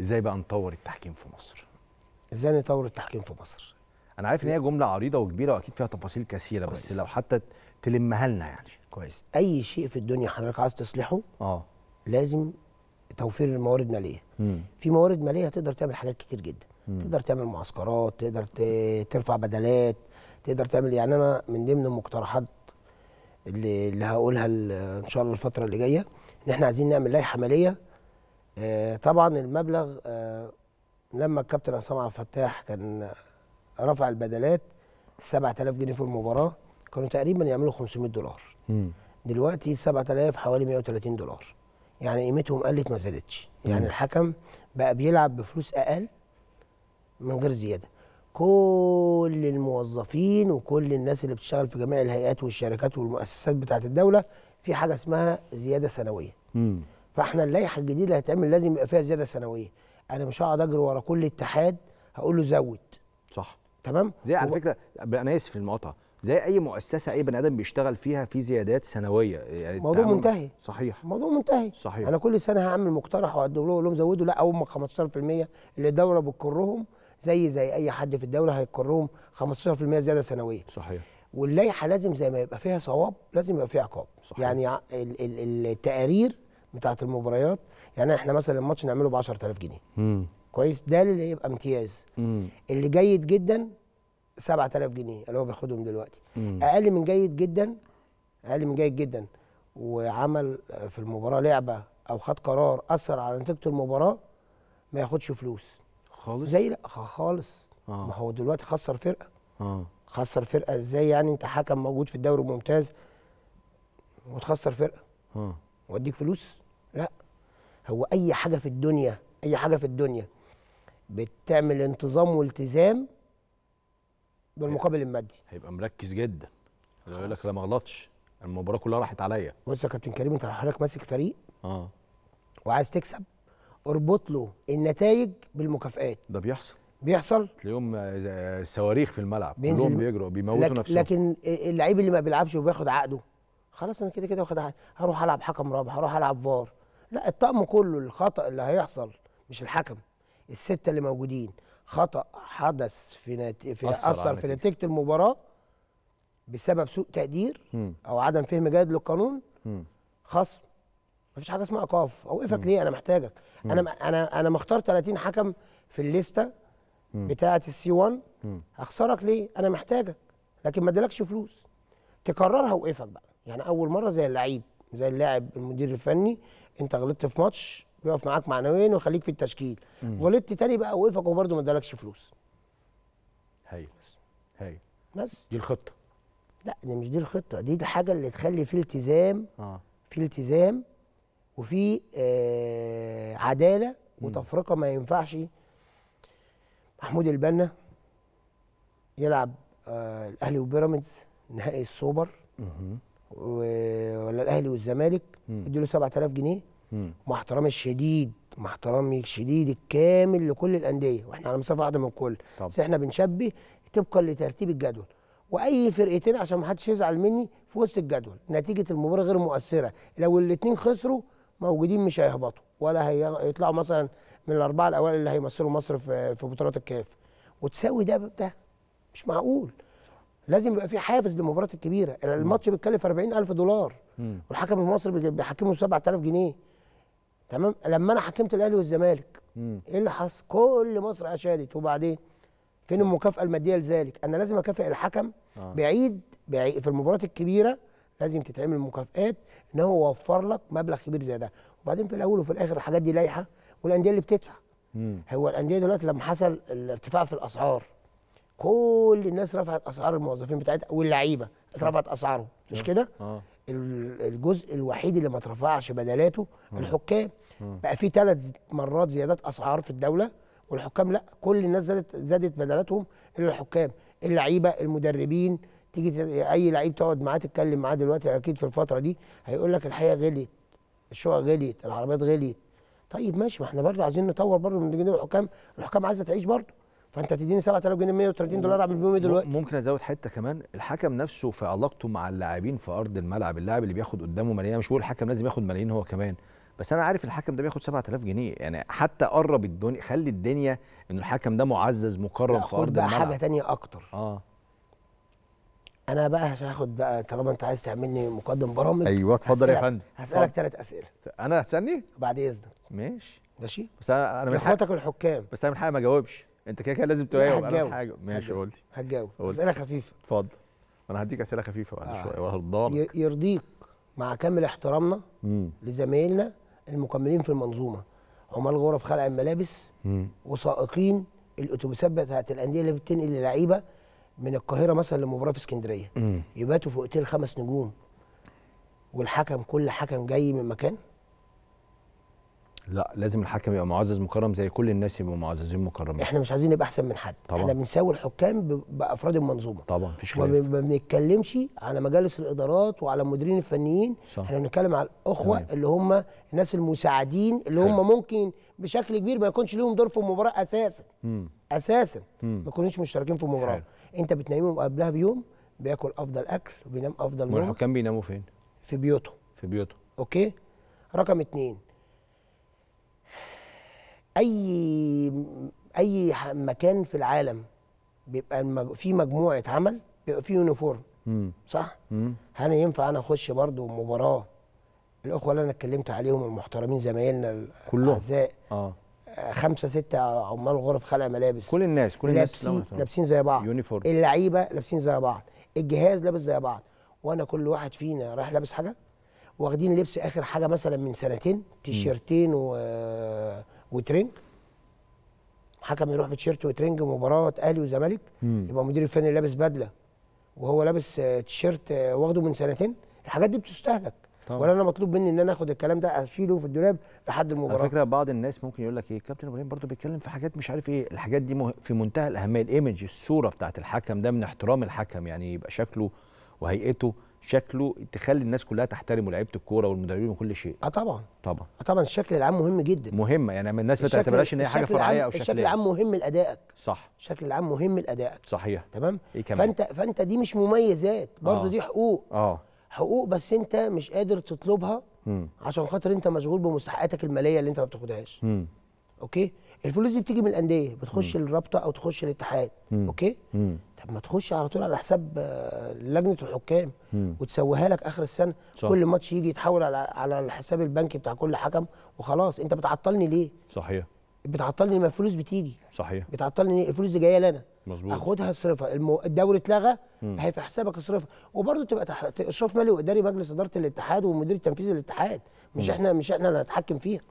ازاي بقى نطور التحكيم في مصر ازاي نطور التحكيم في مصر انا عارف ان هي جمله عريضه وكبيره واكيد فيها تفاصيل كثيره كويس. بس لو حتى تلمها لنا يعني كويس اي شيء في الدنيا حضرتك عايز تصلحه اه لازم توفير الموارد ماليه مم. في موارد ماليه تقدر تعمل حاجات كتير جدا مم. تقدر تعمل معسكرات تقدر ترفع بدلات تقدر تعمل يعني انا من ضمن المقترحات اللي, اللي هقولها ان شاء الله الفتره اللي جايه ان احنا عايزين نعمل لائحه ماليه آه، طبعا المبلغ آه، لما الكابتن عصام عبد الفتاح كان رفع البدلات 7000 جنيه في المباراه كانوا تقريبا يعملوا 500 دولار مم. دلوقتي 7000 حوالي 130 دولار يعني قيمتهم قلت ما زادتش يعني مم. الحكم بقى بيلعب بفلوس اقل من غير زياده كل الموظفين وكل الناس اللي بتشتغل في جميع الهيئات والشركات والمؤسسات بتاعه الدوله في حاجه اسمها زياده سنويه مم. فاحنا اللائحه الجديده اللي هتعمل لازم يبقى فيها زياده سنويه انا مش هقعد اجري ورا كل اتحاد هقول له زود صح تمام زي على و... فكره انا اسف في المقاطعه زي اي مؤسسه اي بني ادم بيشتغل فيها في زيادات سنويه يعني موضوع منتهي صحيح موضوع منتهي صحيح انا كل سنه هعمل مقترح واقدم اقول لهم زودوا لا هم 15% اللي الدوله بتكرهم زي زي اي حد في الدوله هيكرهم 15% زياده سنويه صحيح واللائحه لازم زي ما يبقى فيها صواب لازم يبقى فيها عقاب صحيح. يعني التقارير بتاعه المباريات يعني احنا مثلا الماتش نعمله ب 10000 جنيه مم. كويس ده اللي يبقى امتياز مم. اللي جيد جدا 7000 جنيه اللي هو بياخدهم دلوقتي مم. اقل من جيد جدا اقل من جيد جدا وعمل في المباراه لعبه او خد قرار اثر على نتيجه المباراه ما ياخدش فلوس خالص زي لا خالص آه. ما هو دلوقتي خسر فرقه آه. خسر فرقه ازاي يعني انت حكم موجود في الدوري الممتاز وتخسر فرقه آه. واديك فلوس لا هو اي حاجه في الدنيا اي حاجه في الدنيا بتعمل انتظام والتزام بالمقابل المادي هيبقى مركز جدا يقول لك انا ما غلطش المباراه كلها راحت عليا بص يا كابتن كريم انت حضرتك ماسك فريق اه وعايز تكسب اربط له النتائج بالمكافئات ده بيحصل بيحصل تلاقيهم آه، آه، صواريخ في الملعب كلهم بيجروا بيموتوا لك نفسهم لكن اللعيب اللي ما بيلعبش وبياخد عقده خلاص انا كده كده واخد حاجة. هروح العب حكم رابع هروح العب فار لا الطقم كله الخطا اللي هيحصل مش الحكم السته اللي موجودين خطا حدث في نت... في اثر, أثر في نتيجه المباراه بسبب سوء تقدير م. او عدم فهم جيد للقانون خصم مفيش حاجه اسمها ايقاف اوقفك ليه انا محتاجك م. انا انا انا مختار 30 حكم في الليسته بتاعه السي 1 هخسرك ليه انا محتاجك لكن ما اديلكش فلوس تكررها اوقفك بقى يعني اول مره زي اللعيب زي اللاعب المدير الفني انت غلطت في ماتش بيقف معاك معنويا ويخليك في التشكيل غلطت تاني بقى وقفك وبرده ما ادالكش فلوس بس هايل بس دي الخطه لا دي مش دي الخطه دي الحاجه اللي تخلي في التزام آه. في التزام وفي آه عداله وتفرقه ما ينفعش محمود البنا يلعب آه الاهلي وبيراميدز نهائي السوبر مم. ولا الاهلي والزمالك اديله 7000 جنيه مع احترامي الشديد مع احترامي الشديد الكامل لكل الانديه واحنا على مسافه واحده من الكل بس احنا بنشبه طبقا لترتيب الجدول واي فرقتين عشان ما حدش يزعل مني في وسط الجدول نتيجه المباراه غير مؤثره لو الاثنين خسروا موجودين مش هيهبطوا ولا هيطلعوا مثلا من الاربعه الاوائل اللي هيمثلوا مصر في بطولات الكاف وتساوي ده ده مش معقول لازم يبقى في حافز للمباريات الكبيره الماتش بيتكلف 40000 دولار مم. والحكم المصري بيحكمه 7000 جنيه تمام لما انا حكمت الاهلي والزمالك ايه اللي حصل كل مصر اشادت وبعدين فين المكافاه الماديه لذلك انا لازم اكافئ الحكم آه. بعيد, بعيد في المباريات الكبيره لازم تتعمل مكافئات ان هو وفر لك مبلغ كبير زي ده وبعدين في الاول وفي الاخر الحاجات دي لايحه والانديه اللي بتدفع مم. هو الانديه دلوقتي لما حصل الارتفاع في الاسعار كل الناس رفعت اسعار الموظفين بتاعتها واللعيبه رفعت اسعارهم مش اه. كده؟ آه. الجزء الوحيد اللي ما اترفعش بدلاته اه. الحكام اه. بقى في ثلاث مرات زيادات اسعار في الدوله والحكام لا كل الناس زادت زادت بدلاتهم الا الحكام اللعيبه المدربين تيجي اي لعيب تقعد معاه تتكلم معاه دلوقتي اكيد في الفتره دي هيقول لك الحقيقه غليت الشقق غليت العربيات غليت طيب ماشي ما احنا برضه عايزين نطور برضه من جنيه الحكام الحكام عايزه تعيش برضه فانت تديني 7000 جنيه 130 دولار اعمل بيهم دلوقتي ممكن ازود حته كمان الحكم نفسه في علاقته مع اللاعبين في ارض الملعب اللاعب اللي بياخد قدامه ملايين مش بقول الحكم لازم ياخد ملايين هو كمان بس انا عارف الحكم ده بياخد 7000 جنيه يعني حتى قرب الدنيا خلي الدنيا ان الحكم ده معزز مكرم في ارض بقى الملعب حاجه ثانيه اكتر اه انا بقى هاخد بقى طالما انت عايز تعملني مقدم برامج ايوه اتفضل يا فندم هسالك ثلاث اسئله انا هتسالني بعد اذنك ماشي ماشي بس انا من حقك الحكام بس انا من حقي ما اجاوبش انت كده كده لازم تجاوب انا حاجه ماشي قول لي هتجاوب اسئله خفيفه اتفضل انا هديك اسئله خفيفه بعد آه. شويه وهرضاك يرضيك مع كامل احترامنا مم. لزمايلنا المكملين في المنظومه عمال غرف خلع الملابس مم. وسائقين الاتوبيسات بتاعت الانديه اللي بتنقل اللعيبه من القاهره مثلا لمباراه في اسكندريه يباتوا في اوتيل خمس نجوم والحكم كل حكم جاي من مكان لا لازم الحكم يبقى معزز مكرم زي كل الناس يبقوا معززين مكرمين احنا مش عايزين نبقى احسن من حد طبعا. احنا بنساوي الحكام بافراد المنظومه طبعا مفيش ما بنتكلمش على مجالس الادارات وعلى المديرين الفنيين صح. احنا بنتكلم على الاخوه طبعا. اللي هم الناس المساعدين اللي هم ممكن بشكل كبير ما يكونش لهم دور في المباراه اساسا مم. اساسا مم. ما يكونوش مشتركين في المباراه حل. انت بتنيمهم قبلها بيوم بياكل افضل اكل وبينام افضل نوم والحكام بيناموا فين في بيوتهم في بيوتهم اوكي رقم اتنين اي اي مكان في العالم بيبقى في مجموعه عمل بيبقى في يونيفورم صح؟ هل ينفع انا اخش برضو مباراه الاخوه اللي انا اتكلمت عليهم المحترمين زمايلنا كلهم الاعزاء اه خمسة ستة عمال غرف خلع ملابس كل الناس كل الناس لابسين لابسين زي بعض يونيفورم اللعيبة لابسين زي بعض الجهاز لابس زي بعض وانا كل واحد فينا رايح لابس حاجة واخدين لبس اخر حاجة مثلا من سنتين تيشيرتين و وترنج حكم يروح بتيشيرت وترنج مباراه اهلي وزمالك يبقى مدير الفني لابس بدله وهو لابس آه، تيشيرت آه، واخده من سنتين الحاجات دي بتستهلك طبعا. ولا انا مطلوب مني ان انا اخد الكلام ده اشيله في الدولاب لحد المباراه على فكره بعض الناس ممكن يقول لك ايه كابتن ابراهيم برضو بيتكلم في حاجات مش عارف ايه الحاجات دي في منتهى الاهميه الايمج الصوره بتاعت الحكم ده من احترام الحكم يعني يبقى شكله وهيئته شكله تخلي الناس كلها تحترمه لعيبه الكوره والمدربين وكل شيء اه طبعا طبعا آه طبعا الشكل العام مهم جدا مهمه يعني الناس ما تعتبرهاش ان هي حاجه فرعيه او شكل الشكل العام مهم لادائك صح الشكل العام مهم لادائك صحيح تمام إيه كمان؟ فانت فانت دي مش مميزات برضه آه. دي حقوق اه حقوق بس انت مش قادر تطلبها م. عشان خاطر انت مشغول بمستحقاتك الماليه اللي انت ما بتاخدهاش اوكي الفلوس دي بتيجي من الانديه بتخش الرابطه او تخش الاتحاد اوكي مم. طب ما تخش على طول على حساب آه، لجنه الحكام وتسويها لك اخر السنه صح. كل ماتش يجي يتحول على على الحساب البنكي بتاع كل حكم وخلاص انت بتعطلني ليه صحيح بتعطلني ما الفلوس بتيجي صحيح بتعطلني الفلوس دي جايه لنا مظبوط اخدها اصرفها المو... الدوري اتلغى هي في حسابك اصرفها وبرده تبقى تح... اشراف مالي واداري مجلس اداره الاتحاد ومدير التنفيذي الاتحاد مش م. احنا مش احنا اللي هنتحكم فيها